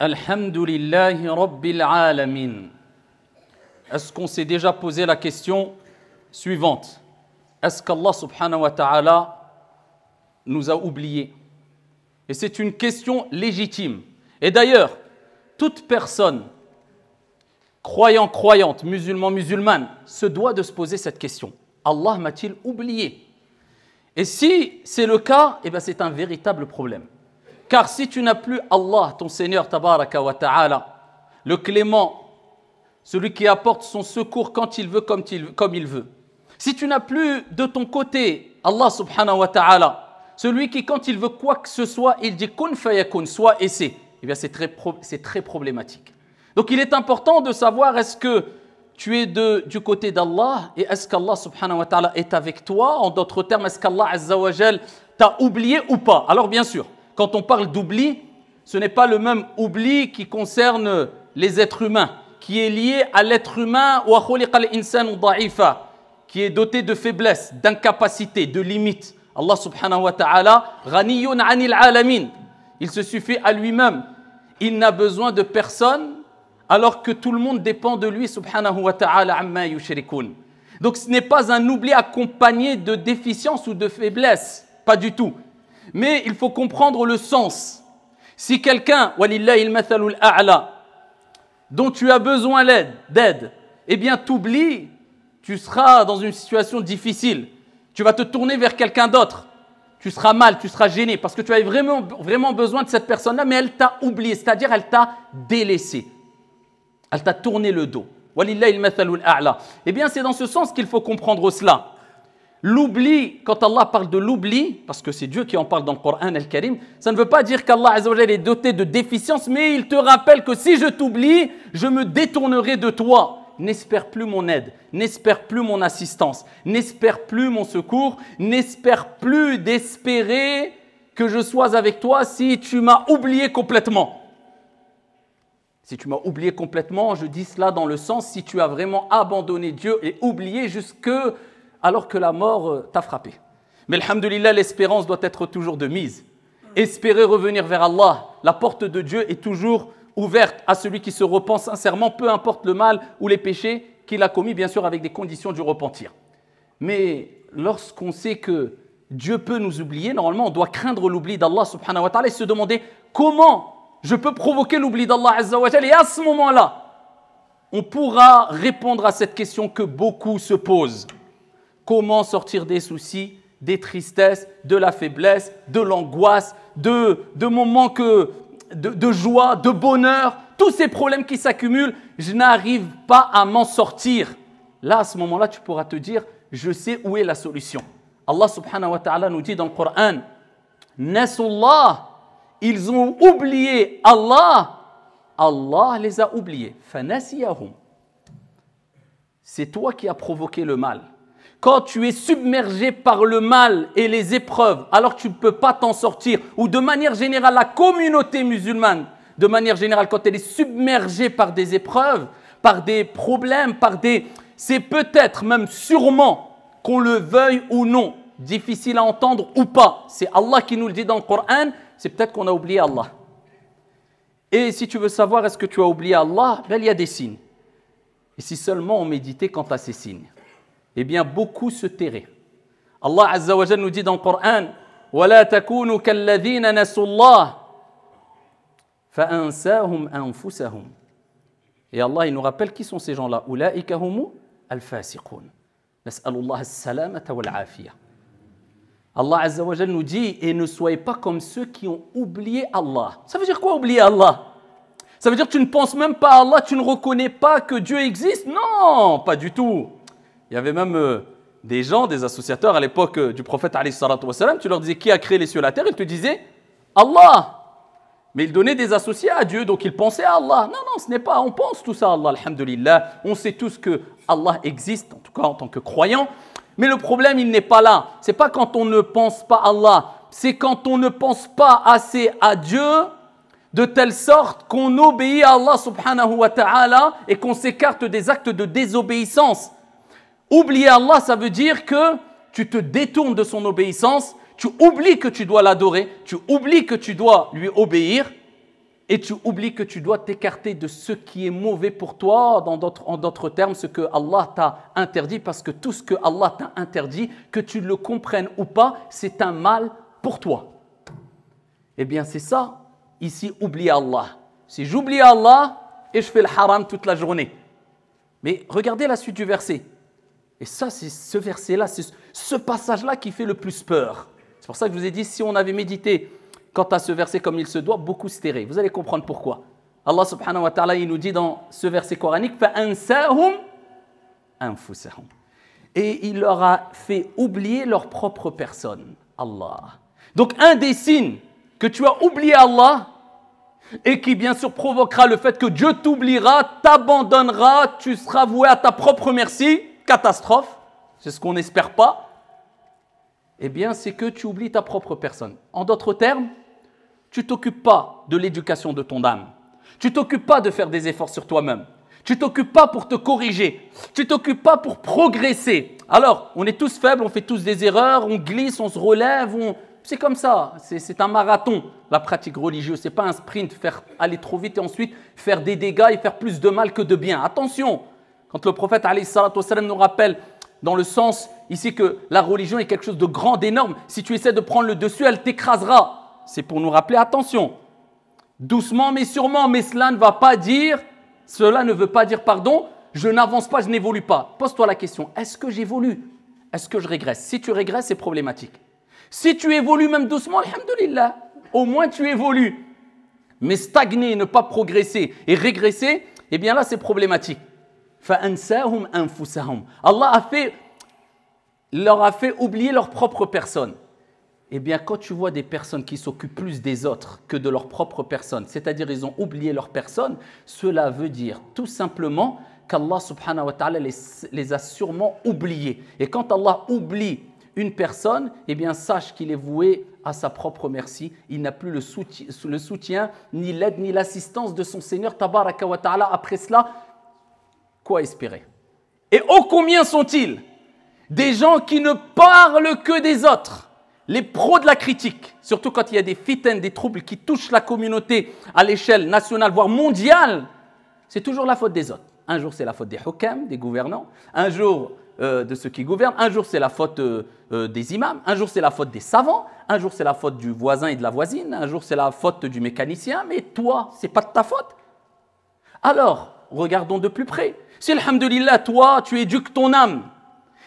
Alhamdulillah, Rabbil Alamin. Est-ce qu'on s'est déjà posé la question suivante Est-ce qu'Allah subhanahu wa ta'ala nous a oubliés Et c'est une question légitime. Et d'ailleurs, toute personne, croyant, croyante, musulman, musulmane, se doit de se poser cette question. Allah m'a-t-il oublié Et si c'est le cas, eh ben, c'est un véritable problème. Car si tu n'as plus Allah, ton Seigneur, tabaraka wa ta'ala, le clément, celui qui apporte son secours quand il veut, comme il, veut. Si tu n'as plus de ton côté Allah subhanahu wa ta'ala, celui qui quand il veut quoi que ce soit, il dit kun fayakun, soit et c'est, eh bien c'est très, c'est très problématique. Donc il est important de savoir est-ce que tu es de, du côté d'Allah et est-ce qu'Allah subhanahu wa ta'ala est avec toi En d'autres termes, est-ce qu'Allah azza t'a oublié ou pas Alors bien sûr, quand on parle d'oubli, ce n'est pas le même oubli qui concerne les êtres humains, qui est lié à l'être humain, qui est doté de faiblesses, d'incapacités, de limites. Allah subhanahu wa ta'ala, anil Il se suffit à lui-même. Il n'a besoin de personne alors que tout le monde dépend de lui subhanahu wa ta'ala amma Donc ce n'est pas un oubli accompagné de déficience ou de faiblesse, pas du tout mais il faut comprendre le sens. Si quelqu'un, dont tu as besoin d'aide, eh bien t'oublies, tu seras dans une situation difficile. Tu vas te tourner vers quelqu'un d'autre. Tu seras mal, tu seras gêné parce que tu avais vraiment, besoin de cette personne-là, mais elle t'a oublié, c'est-à-dire elle t'a délaissé. Elle t'a tourné le dos. Eh bien, c'est dans ce sens qu'il faut comprendre cela. L'oubli, quand Allah parle de l'oubli, parce que c'est Dieu qui en parle dans le Coran Al-Karim, ça ne veut pas dire qu'Allah est doté de déficience, mais il te rappelle que si je t'oublie, je me détournerai de toi. N'espère plus mon aide, n'espère plus mon assistance, n'espère plus mon secours, n'espère plus d'espérer que je sois avec toi si tu m'as oublié complètement. Si tu m'as oublié complètement, je dis cela dans le sens si tu as vraiment abandonné Dieu et oublié jusque alors que la mort euh, t'a frappé. Mais alhamdulillah, l'espérance doit être toujours de mise. Espérer revenir vers Allah, la porte de Dieu est toujours ouverte à celui qui se repent sincèrement, peu importe le mal ou les péchés qu'il a commis, bien sûr avec des conditions du repentir. Mais lorsqu'on sait que Dieu peut nous oublier, normalement on doit craindre l'oubli d'Allah subhanahu wa ta'ala et se demander comment je peux provoquer l'oubli d'Allah azza wa Et à ce moment-là, on pourra répondre à cette question que beaucoup se posent. Comment sortir des soucis, des tristesses, de la faiblesse, de l'angoisse, de, de mon manque de, joie, de bonheur, tous ces problèmes qui s'accumulent, je n'arrive pas à m'en sortir. Là, à ce moment-là, tu pourras te dire, je sais où est la solution. Allah subhanahu wa ta'ala nous dit dans le Coran, ils ont oublié Allah, Allah les a oubliés. C'est toi qui as provoqué le mal quand tu es submergé par le mal et les épreuves, alors tu ne peux pas t'en sortir. Ou de manière générale, la communauté musulmane, de manière générale, quand elle est submergée par des épreuves, par des problèmes, par des... C'est peut-être même sûrement qu'on le veuille ou non, difficile à entendre ou pas. C'est Allah qui nous le dit dans le Coran, c'est peut-être qu'on a oublié Allah. Et si tu veux savoir est-ce que tu as oublié Allah, ben, il y a des signes. Et si seulement on méditait quant à ces signes. Eh bien, beaucoup se tairaient. Allah Azza wa nous dit dans le Coran وَلَا تَكُونُوا كَالَّذِينَ نَسُوا اللَّهِ فَأَنْسَاهُمْ Et Allah, il nous rappelle qui sont ces gens-là أُولَٰئِكَ هُمُ الْفَاسِقُونَ Allah Azza wa nous dit et ne soyez pas comme ceux qui ont oublié Allah. Ça veut dire quoi oublier Allah Ça veut dire que tu ne penses même pas à Allah, tu ne reconnais pas que Dieu existe Non, pas du tout. Il y avait même euh, des gens, des associateurs à l'époque euh, du prophète wasallam. tu leur disais qui a créé les cieux et la terre, ils te disaient Allah. Mais ils donnaient des associés à Dieu, donc ils pensaient à Allah. Non, non, ce n'est pas, on pense tout ça à Allah, alhamdulillah. On sait tous que Allah existe, en tout cas en tant que croyant. Mais le problème, il n'est pas là. C'est pas quand on ne pense pas à Allah, c'est quand on ne pense pas assez à Dieu de telle sorte qu'on obéit à Allah subhanahu wa ta'ala et qu'on s'écarte des actes de désobéissance. Oublier Allah, ça veut dire que tu te détournes de son obéissance, tu oublies que tu dois l'adorer, tu oublies que tu dois lui obéir, et tu oublies que tu dois t'écarter de ce qui est mauvais pour toi, en d'autres termes, ce que Allah t'a interdit, parce que tout ce que Allah t'a interdit, que tu le comprennes ou pas, c'est un mal pour toi. Eh bien, c'est ça, ici, oublier Allah. Si j'oublie Allah et je fais le haram toute la journée. Mais regardez la suite du verset. Et ça, c'est ce verset-là, c'est ce passage-là qui fait le plus peur. C'est pour ça que je vous ai dit, si on avait médité quant à ce verset comme il se doit, beaucoup se Vous allez comprendre pourquoi. Allah subhanahu wa ta'ala, il nous dit dans ce verset coranique, anfusahum. Et il leur a fait oublier leur propre personne, Allah. Donc un des signes que tu as oublié Allah, et qui bien sûr provoquera le fait que Dieu t'oubliera, t'abandonnera, tu seras voué à ta propre merci, catastrophe, c'est ce qu'on n'espère pas, eh bien, c'est que tu oublies ta propre personne. En d'autres termes, tu t'occupes pas de l'éducation de ton âme. Tu t'occupes pas de faire des efforts sur toi-même. Tu t'occupes pas pour te corriger. Tu t'occupes pas pour progresser. Alors, on est tous faibles, on fait tous des erreurs, on glisse, on se relève, C'est comme ça, c'est un marathon, la pratique religieuse. C'est pas un sprint, faire aller trop vite et ensuite faire des dégâts et faire plus de mal que de bien. Attention, quand le prophète nous rappelle dans le sens ici que la religion est quelque chose de grand, d'énorme, si tu essaies de prendre le dessus, elle t'écrasera. C'est pour nous rappeler attention. Doucement mais sûrement, mais cela ne va pas dire, cela ne veut pas dire, pardon, je n'avance pas, je n'évolue pas. Pose-toi la question, est-ce que j'évolue Est-ce que je régresse Si tu régresses, c'est problématique. Si tu évolues même doucement, alhamdulillah, au moins tu évolues. Mais stagner, ne pas progresser et régresser, eh bien là c'est problématique. Allah a fait, leur a fait oublier leur propre personne. Eh bien, quand tu vois des personnes qui s'occupent plus des autres que de leur propre personne, c'est-à-dire ils ont oublié leur personne, cela veut dire tout simplement qu'Allah subhanahu wa ta'ala les, a sûrement oubliés. Et quand Allah oublie une personne, eh bien, sache qu'il est voué à sa propre merci. Il n'a plus le soutien, le soutien ni l'aide, ni l'assistance de son Seigneur tabaraka wa ta'ala après cela, quoi espérer Et ô combien sont-ils Des gens qui ne parlent que des autres, les pros de la critique, surtout quand il y a des fitaines, des troubles qui touchent la communauté à l'échelle nationale, voire mondiale, c'est toujours la faute des autres. Un jour, c'est la faute des hokams, des gouvernants. Un jour, euh, de ceux qui gouvernent. Un jour, c'est la faute euh, euh, des imams. Un jour, c'est la faute des savants. Un jour, c'est la faute du voisin et de la voisine. Un jour, c'est la faute du mécanicien. Mais toi, c'est pas de ta faute. Alors, regardons de plus près. Si, alhamdulillah, toi, tu éduques ton âme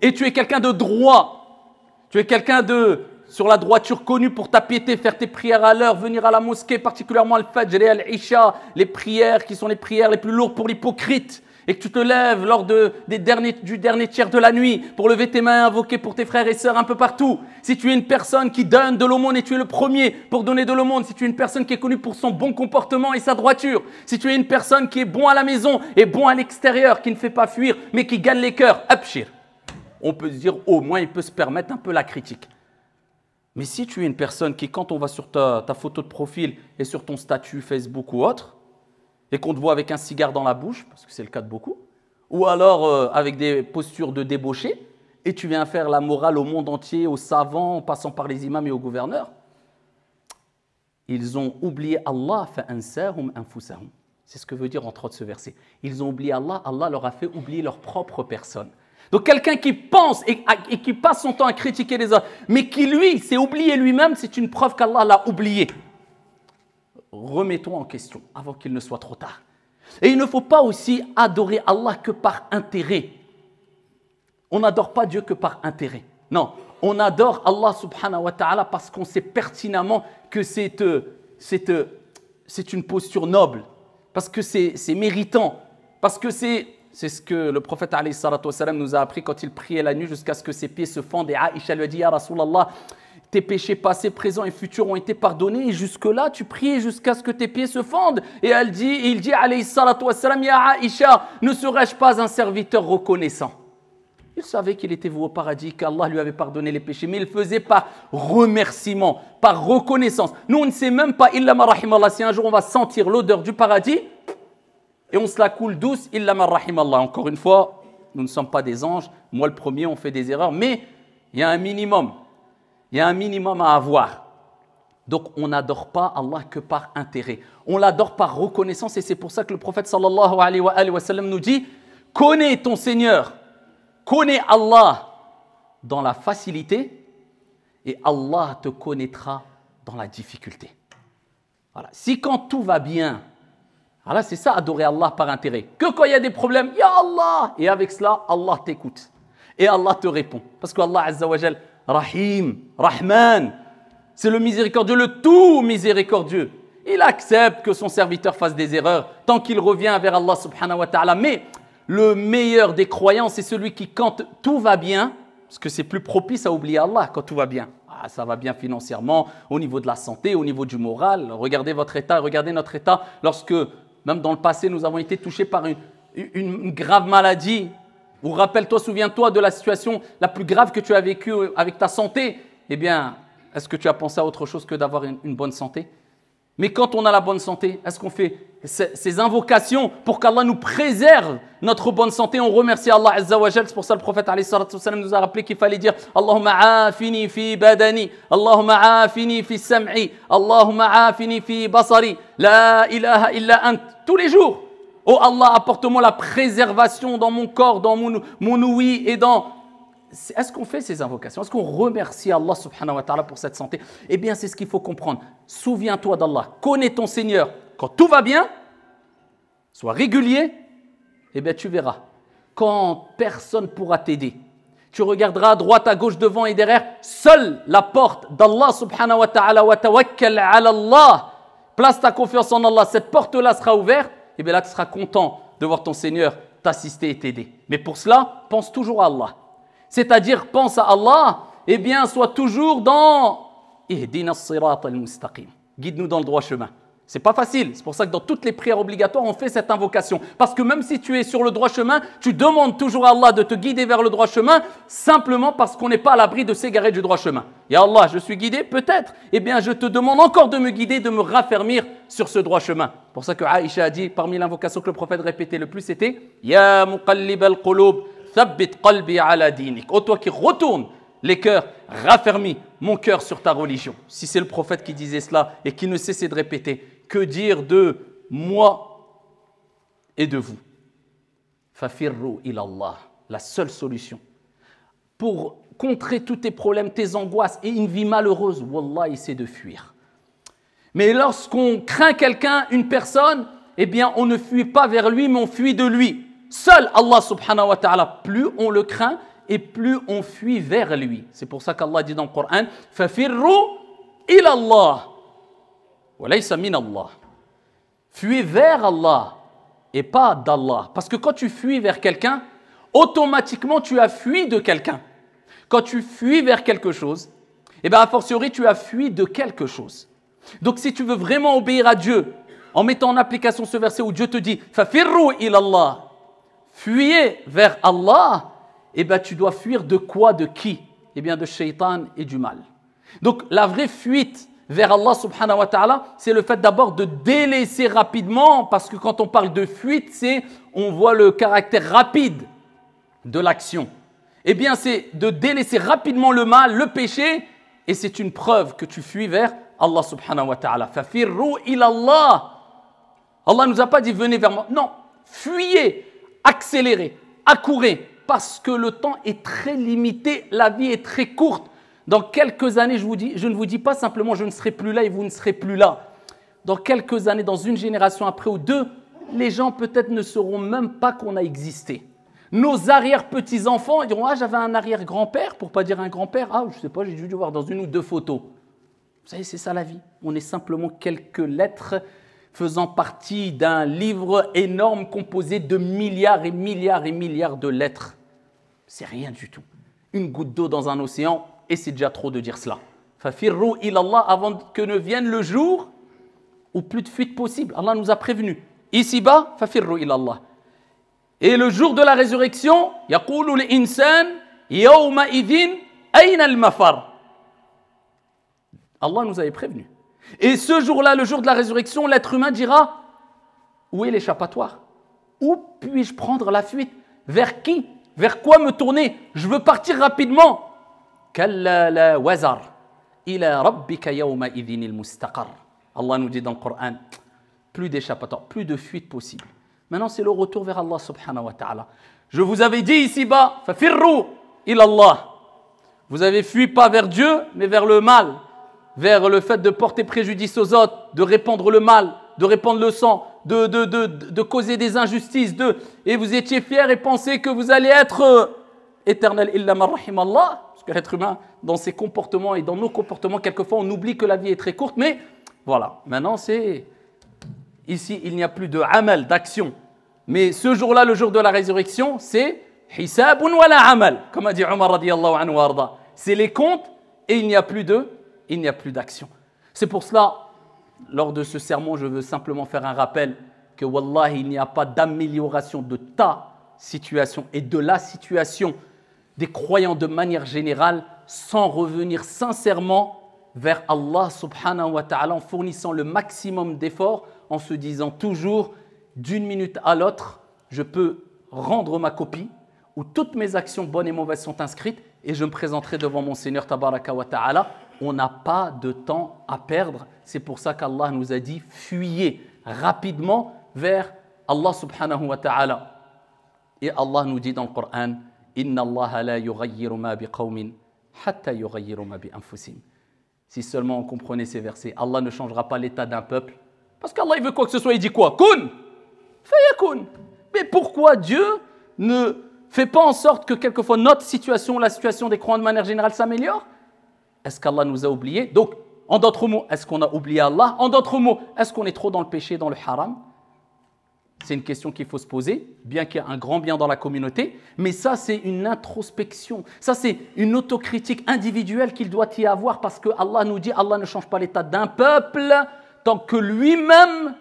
et tu es quelqu'un de droit, tu es quelqu'un de sur la droiture connue pour ta piété, faire tes prières à l'heure, venir à la mosquée, particulièrement le fajr et al-Isha, les prières qui sont les prières les plus lourdes pour l'hypocrite, et que tu te lèves lors du dernier tiers de la nuit pour lever tes mains, invoquer pour tes frères et sœurs un peu partout, si tu es une personne qui donne de l'aumône et tu es le premier pour donner de l'aumône, si tu es une personne qui est connue pour son bon comportement et sa droiture, si tu es une personne qui est bon à la maison et bon à l'extérieur, qui ne fait pas fuir mais qui gagne les cœurs, abshir. On peut se dire au moins il peut se permettre un peu la critique. Mais si tu es une personne qui, quand on va sur ta, ta photo de profil et sur ton statut Facebook ou autre, et qu'on te voit avec un cigare dans la bouche, parce que c'est le cas de beaucoup, ou alors euh, avec des postures de débauché, et tu viens faire la morale au monde entier, aux savants, en passant par les imams et aux gouverneurs. Ils ont oublié Allah, c'est ce que veut dire entre autres ce verset. Ils ont oublié Allah, Allah leur a fait oublier leur propre personne. Donc quelqu'un qui pense et, qui passe son temps à critiquer les autres, mais qui lui s'est oublié lui-même, c'est une preuve qu'Allah l'a oublié remettons en question avant qu'il ne soit trop tard. Et il ne faut pas aussi adorer Allah que par intérêt. On n'adore pas Dieu que par intérêt. Non, on adore Allah subhanahu wa ta'ala parce qu'on sait pertinemment que c'est, euh, euh, c'est, une posture noble, parce que c'est, méritant, parce que c'est c'est ce que le prophète nous a appris quand il priait la nuit jusqu'à ce que ses pieds se fendent. Et Aïcha lui a dit, Ya Rasulallah, tes péchés passés, présents et futurs ont été pardonnés. Et jusque-là, tu priais jusqu'à ce que tes pieds se fendent. Et elle dit, il dit, alayhi salatu wassalam, ya Aïcha, ne serais-je pas un serviteur reconnaissant il savait qu'il était voué au paradis, qu'Allah lui avait pardonné les péchés, mais il faisait par remerciement, par reconnaissance. Nous, on ne sait même pas, illa Allah. si un jour on va sentir l'odeur du paradis, et on se la coule douce, illa Allah. Encore une fois, nous ne sommes pas des anges, moi le premier, on fait des erreurs, mais il y a un minimum. Il y a un minimum à avoir. Donc on n'adore pas Allah que par intérêt. On l'adore par reconnaissance et c'est pour ça que le prophète sallallahu alayhi wa, sallam, nous dit Connais ton Seigneur, connais Allah dans la facilité et Allah te connaîtra dans la difficulté. Voilà. Si quand tout va bien, voilà, c'est ça adorer Allah par intérêt. Que quand il y a des problèmes, a Allah Et avec cela, Allah t'écoute et Allah te répond. Parce que qu'Allah Azzawajal, Rahim, Rahman. C'est le miséricordieux, le tout miséricordieux. Il accepte que son serviteur fasse des erreurs tant qu'il revient vers Allah subhanahu wa ta'ala. Mais le meilleur des croyants, c'est celui qui, quand tout va bien, parce que c'est plus propice à oublier Allah quand tout va bien. Ah, ça va bien financièrement, au niveau de la santé, au niveau du moral. Regardez votre état, regardez notre état. Lorsque, même dans le passé, nous avons été touchés par une grave maladie, ou rappelle-toi, souviens-toi de la situation la plus grave que tu as vécue euh, avec ta santé. Eh bien, est-ce que tu as pensé à autre chose que d'avoir une, bonne santé Mais quand on a la bonne santé, est-ce qu'on fait ces, invocations pour qu'Allah nous préserve notre bonne santé On remercie Allah Azza wa C'est pour ça que le prophète nous a rappelé qu'il fallait dire Allahumma fini fi badani, Allahumma afini fi sam'i, Allahumma afini fi basari, la ilaha illa ant, tous les jours. Oh Allah, apporte-moi la préservation dans mon corps, dans mon, mon ouïe et dans... Est-ce qu'on fait ces invocations Est-ce qu'on remercie Allah subhanahu wa ta'ala pour cette santé Eh bien, c'est ce qu'il faut comprendre. Souviens-toi d'Allah. Connais ton Seigneur. Quand tout va bien, sois régulier, eh bien, tu verras. Quand personne pourra t'aider, tu regarderas à droite, à gauche, devant et derrière. Seule la porte d'Allah subhanahu wa ta'ala wa tawakkal ala Allah. Place ta confiance en Allah. Cette porte-là sera ouverte et eh bien content de voir ton Seigneur t'assister et t'aider. Mais pour cela, pense toujours à Allah. C'est-à-dire, pense à Allah, et bien sois toujours dans Guide-nous dans le droit chemin. C'est pas facile. C'est pour ça que dans toutes les prières obligatoires, on fait cette invocation. Parce que même si tu es sur le droit chemin, tu demandes toujours à Allah de te guider vers le droit chemin, simplement parce qu'on n'est pas à l'abri de s'égarer du droit chemin. Et Allah, je suis guidé Peut-être. Eh bien, je te demande encore de me guider, de me raffermir sur ce droit chemin. C'est pour ça que Aïcha a dit, parmi l'invocation que le prophète répétait le plus, c'était Ya muqallib al-qulub, thabbit qalbi ala dinik. Oh, toi qui retournes les cœurs, raffermis mon cœur sur ta religion. Si c'est le prophète qui disait cela et qui ne cessait de répéter, que dire de moi et de vous Fafirru ilallah, la seule solution. Pour contrer tous tes problèmes, tes angoisses et une vie malheureuse, Wallah, sait de fuir. Mais lorsqu'on craint quelqu'un, une personne, eh bien, on ne fuit pas vers lui, mais on fuit de lui. Seul Allah subhanahu wa ta'ala, plus on le craint et plus on fuit vers lui. C'est pour ça qu'Allah dit dans le Coran, Fafirru ilallah. Allah. Fuis vers Allah et pas d'Allah. Parce que quand tu fuis vers quelqu'un, automatiquement tu as fui de quelqu'un. Quand tu fuis vers quelque chose, et eh bien a fortiori tu as fui de quelque chose. Donc si tu veux vraiment obéir à Dieu, en mettant en application ce verset où Dieu te dit Fafirru ilallah, fuyez vers Allah, et eh bien tu dois fuir de quoi, de qui Et eh bien de Shaitan et du mal. Donc la vraie fuite vers Allah subhanahu wa ta'ala, c'est le fait d'abord de délaisser rapidement, parce que quand on parle de fuite, c'est on voit le caractère rapide de l'action. Eh bien, c'est de délaisser rapidement le mal, le péché, et c'est une preuve que tu fuis vers Allah subhanahu wa ta'ala. ilallah. Allah nous a pas dit venez vers moi. Non, fuyez, accélérez, accourez, parce que le temps est très limité, la vie est très courte. Dans quelques années, je, vous dis, je ne vous dis pas simplement je ne serai plus là et vous ne serez plus là. Dans quelques années, dans une génération après ou deux, les gens peut-être ne sauront même pas qu'on a existé. Nos arrière-petits-enfants diront Ah, j'avais un arrière-grand-père, pour pas dire un grand-père. Ah, je sais pas, j'ai dû le voir dans une ou deux photos. Vous savez, c'est ça la vie. On est simplement quelques lettres faisant partie d'un livre énorme composé de milliards et milliards et milliards de lettres. C'est rien du tout. Une goutte d'eau dans un océan, et c'est déjà trop de dire cela. Fafirru ilallah avant que ne vienne le jour où plus de fuite possible. Allah nous a prévenus. Ici-bas, fafirru ilallah. Et le jour de la résurrection, yaqulu l'insan yawma idhin »« ayna al-mafar. Allah nous avait prévenus. Et ce jour-là, le jour de la résurrection, l'être humain dira Où est l'échappatoire Où puis-je prendre la fuite Vers qui Vers quoi me tourner Je veux partir rapidement. Allah nous dit dans le Coran plus d'échappatoire, plus de fuite possible. Maintenant, c'est le retour vers Allah subhanahu wa ta'ala. Je vous avais dit ici-bas, fafirru ila Allah. Vous avez fui pas vers Dieu, mais vers le mal, vers le fait de porter préjudice aux autres, de répandre le mal, de répandre le sang, de, de, de, de causer des injustices, de, et vous étiez fiers et pensez que vous allez être euh, éternel, illa Allah parce humain, dans ses comportements et dans nos comportements, quelquefois, on oublie que la vie est très courte, mais voilà, maintenant c'est... Ici, il n'y a plus de amal, d'action. Mais ce jour-là, le jour de la résurrection, c'est hisabun wala amal, comme a dit Omar anhu arda. C'est les comptes et il n'y a plus de, il n'y a plus d'action. C'est pour cela, lors de ce sermon, je veux simplement faire un rappel que wallah, il n'y a pas d'amélioration de ta situation et de la situation des croyants de manière générale sans revenir sincèrement vers Allah subhanahu wa ta'ala en fournissant le maximum d'efforts, en se disant toujours d'une minute à l'autre, je peux rendre ma copie où toutes mes actions bonnes et mauvaises sont inscrites et je me présenterai devant mon Seigneur tabaraka wa ta'ala. On n'a pas de temps à perdre. C'est pour ça qu'Allah nous a dit fuyez rapidement vers Allah subhanahu wa ta'ala. Et Allah nous dit dans le Coran, Inna Allah la yughayyiru ma biqawmin hatta yughayyiru Si seulement on comprenait ces versets, Allah ne changera pas l'état d'un peuple parce qu'Allah il veut quoi que ce soit, il dit quoi Kun Fayakun Mais pourquoi Dieu ne fait pas en sorte que quelquefois notre situation, la situation des croyants de manière générale s'améliore Est-ce qu'Allah nous a oubliés Donc, en d'autres mots, est-ce qu'on a oublié Allah En d'autres mots, est-ce qu'on est trop dans le péché, dans le haram c'est une question qu'il faut se poser, bien qu'il y ait un grand bien dans la communauté, mais ça, c'est une introspection, ça, c'est une autocritique individuelle qu'il doit y avoir parce que Allah nous dit Allah ne change pas l'état d'un peuple tant que lui-même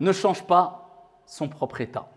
ne change pas son propre état.